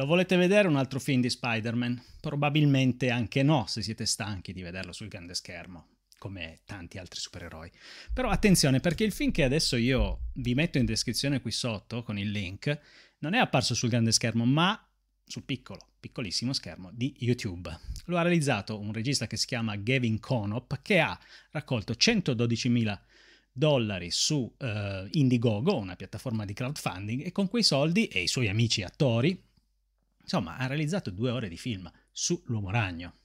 Lo volete vedere un altro film di Spider-Man? Probabilmente anche no, se siete stanchi di vederlo sul grande schermo, come tanti altri supereroi. Però attenzione, perché il film che adesso io vi metto in descrizione qui sotto, con il link, non è apparso sul grande schermo, ma sul piccolo, piccolissimo schermo di YouTube. Lo ha realizzato un regista che si chiama Gavin Conop, che ha raccolto 112.000 dollari su uh, Indiegogo, una piattaforma di crowdfunding, e con quei soldi e i suoi amici attori, Insomma, ha realizzato due ore di film sull'Uomo Ragno.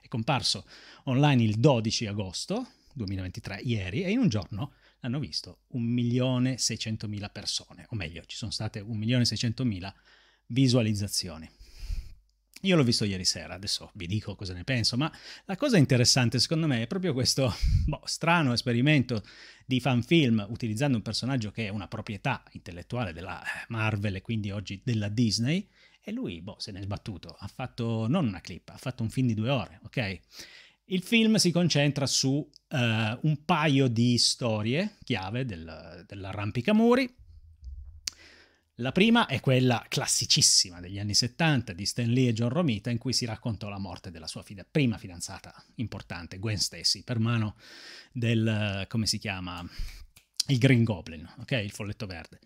È comparso online il 12 agosto 2023, ieri, e in un giorno l'hanno visto 1.600.000 persone, o meglio, ci sono state 1.600.000 visualizzazioni. Io l'ho visto ieri sera, adesso vi dico cosa ne penso, ma la cosa interessante secondo me è proprio questo boh, strano esperimento di fanfilm utilizzando un personaggio che è una proprietà intellettuale della Marvel e quindi oggi della Disney, e lui, boh, se n'è sbattuto. Ha fatto non una clip, ha fatto un film di due ore, ok? Il film si concentra su uh, un paio di storie chiave del, dell'arrampicamuri. La prima è quella classicissima degli anni 70 di Stan Lee e John Romita in cui si raccontò la morte della sua fida, prima fidanzata importante, Gwen Stacy, per mano del, come si chiama, il Green Goblin, ok? Il folletto verde.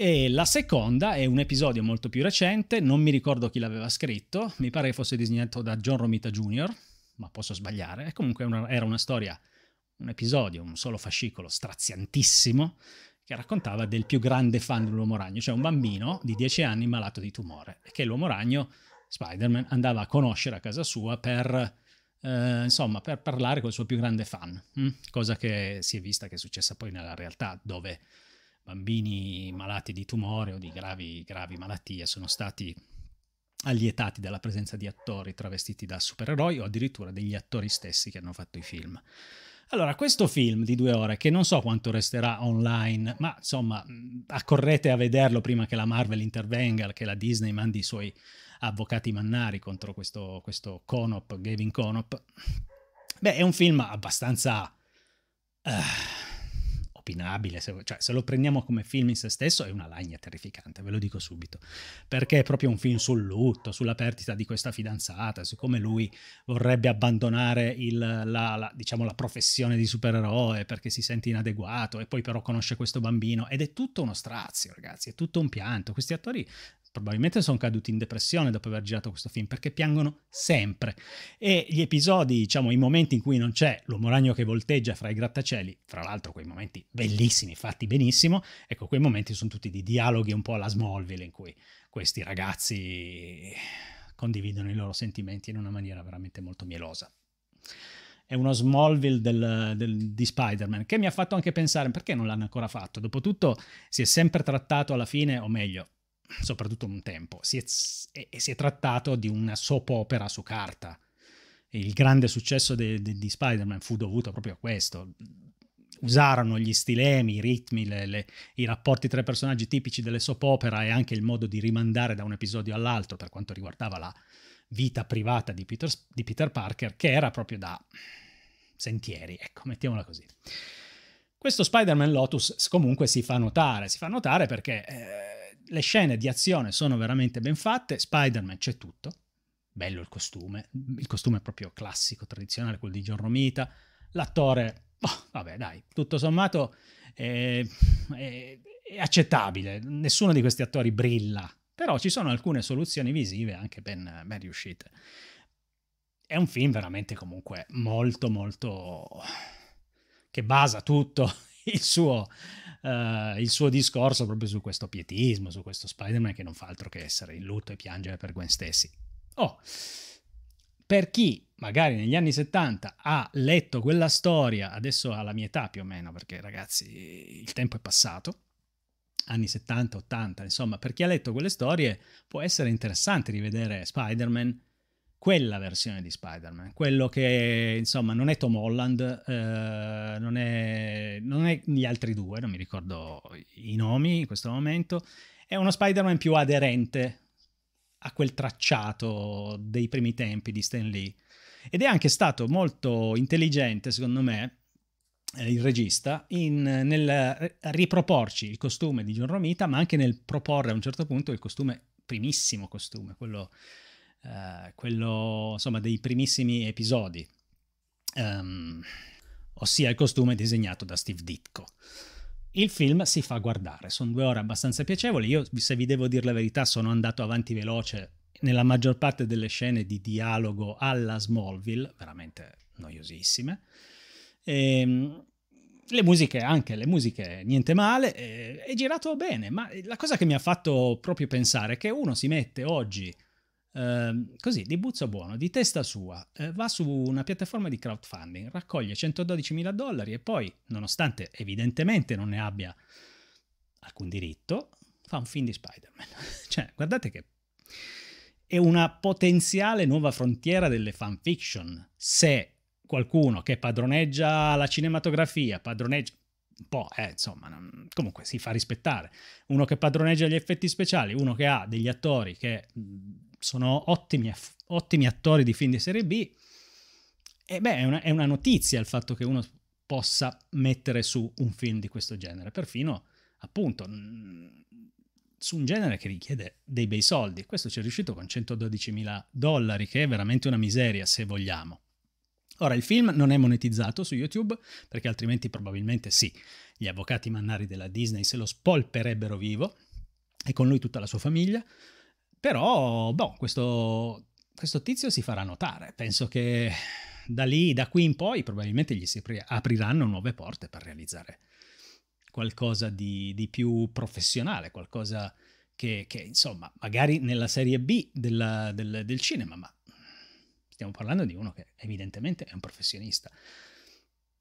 E la seconda è un episodio molto più recente, non mi ricordo chi l'aveva scritto, mi pare che fosse disegnato da John Romita Jr., ma posso sbagliare. Comunque una, era una storia, un episodio, un solo fascicolo straziantissimo, che raccontava del più grande fan dell'uomo ragno, cioè un bambino di 10 anni malato di tumore, che l'uomo ragno, Spider-Man, andava a conoscere a casa sua per... Eh, insomma, per parlare col suo più grande fan, mm? cosa che si è vista che è successa poi nella realtà, dove bambini malati di tumore o di gravi, gravi malattie sono stati allietati dalla presenza di attori travestiti da supereroi o addirittura degli attori stessi che hanno fatto i film. Allora, questo film di due ore, che non so quanto resterà online, ma insomma, accorrete a vederlo prima che la Marvel intervenga, che la Disney mandi i suoi avvocati mannari contro questo, questo Conop, Gavin Conop. Beh, è un film abbastanza... Uh opinabile, se, cioè, se lo prendiamo come film in se stesso è una lagna terrificante, ve lo dico subito, perché è proprio un film sul lutto, sulla perdita di questa fidanzata, su come lui vorrebbe abbandonare il, la, la, diciamo, la professione di supereroe perché si sente inadeguato e poi però conosce questo bambino ed è tutto uno strazio ragazzi, è tutto un pianto, questi attori probabilmente sono caduti in depressione dopo aver girato questo film perché piangono sempre e gli episodi, diciamo, i momenti in cui non c'è l'uomo ragno che volteggia fra i grattacieli, fra l'altro quei momenti bellissimi, fatti benissimo, ecco, quei momenti sono tutti di dialoghi un po' alla Smallville in cui questi ragazzi condividono i loro sentimenti in una maniera veramente molto mielosa è uno Smallville del, del, di Spider-Man, che mi ha fatto anche pensare perché non l'hanno ancora fatto. Dopotutto si è sempre trattato alla fine, o meglio, soprattutto un tempo, si è, si è trattato di una soap opera su carta. Il grande successo de, de, di Spider-Man fu dovuto proprio a questo. Usarono gli stilemi, i ritmi, le, le, i rapporti tra i personaggi tipici delle soap opera e anche il modo di rimandare da un episodio all'altro per quanto riguardava la vita privata di Peter, di Peter Parker, che era proprio da sentieri, ecco, mettiamola così. Questo Spider-Man Lotus comunque si fa notare, si fa notare perché... Eh, le scene di azione sono veramente ben fatte, Spider-Man c'è tutto, bello il costume, il costume è proprio classico, tradizionale, quello di John Romita, l'attore, boh, vabbè dai, tutto sommato è, è, è accettabile, nessuno di questi attori brilla, però ci sono alcune soluzioni visive anche ben, ben riuscite. È un film veramente comunque molto molto... che basa tutto il suo eh, il suo discorso proprio su questo pietismo, su questo Spider-Man che non fa altro che essere in lutto e piangere per Gwen Stacy. Oh, per chi magari negli anni 70 ha letto quella storia, adesso alla mia età più o meno, perché ragazzi il tempo è passato, anni 70, 80, insomma, per chi ha letto quelle storie può essere interessante rivedere Spider-Man quella versione di Spider-Man, quello che insomma non è Tom Holland, eh, non, è, non, è, gli altri due, non mi ricordo i nomi in questo momento, è uno Spider-Man più aderente a quel tracciato dei primi tempi di Stan Lee ed è anche stato molto intelligente secondo me eh, il regista in, nel riproporci il costume di John Romita ma anche nel proporre a un certo punto il costume primissimo costume quello eh, quello insomma dei primissimi episodi, um, ossia il costume disegnato da Steve Ditko. Il film si fa guardare, sono due ore abbastanza piacevoli, io se vi devo dire la verità sono andato avanti veloce nella maggior parte delle scene di dialogo alla Smallville, veramente noiosissime. E, ehm, le musiche anche, le musiche niente male, eh, è girato bene, ma la cosa che mi ha fatto proprio pensare è che uno si mette oggi Ehm, così, di buzzo buono, di testa sua, uh, va su una piattaforma di crowdfunding, raccoglie 112 mila dollari e poi, nonostante evidentemente non ne abbia alcun diritto, fa un film di Spider-Man. cioè, guardate che è una potenziale nuova frontiera delle fanfiction. Se qualcuno che padroneggia la cinematografia, padroneggia un po', eh, insomma, non... comunque si fa rispettare. Uno che padroneggia gli effetti speciali, uno che ha degli attori che sono ottimi, ottimi, attori di film di Serie B. E beh, è una, è una, notizia il fatto che uno possa mettere su un film di questo genere, perfino appunto su un genere che richiede dei bei soldi. Questo ci è riuscito con 112 mila dollari, che è veramente una miseria se vogliamo. Ora, il film non è monetizzato su YouTube, perché altrimenti probabilmente sì, gli avvocati mannari della Disney se lo spolperebbero vivo, e con lui tutta la sua famiglia. Però, boh, questo, questo tizio si farà notare. Penso che da lì, da qui in poi, probabilmente gli si apriranno nuove porte per realizzare qualcosa di, di più professionale, qualcosa che, che, insomma, magari nella serie B della, del, del cinema, ma stiamo parlando di uno che evidentemente è un professionista.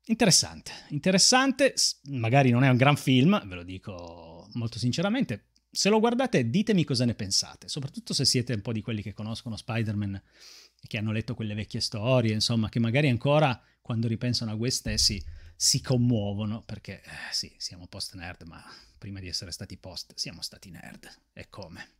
Interessante, interessante, magari non è un gran film, ve lo dico molto sinceramente, se lo guardate, ditemi cosa ne pensate, soprattutto se siete un po' di quelli che conoscono Spider-Man, e che hanno letto quelle vecchie storie, insomma, che magari ancora quando ripensano a voi stessi si commuovono, perché eh, sì, siamo post-nerd, ma prima di essere stati post siamo stati nerd, e come?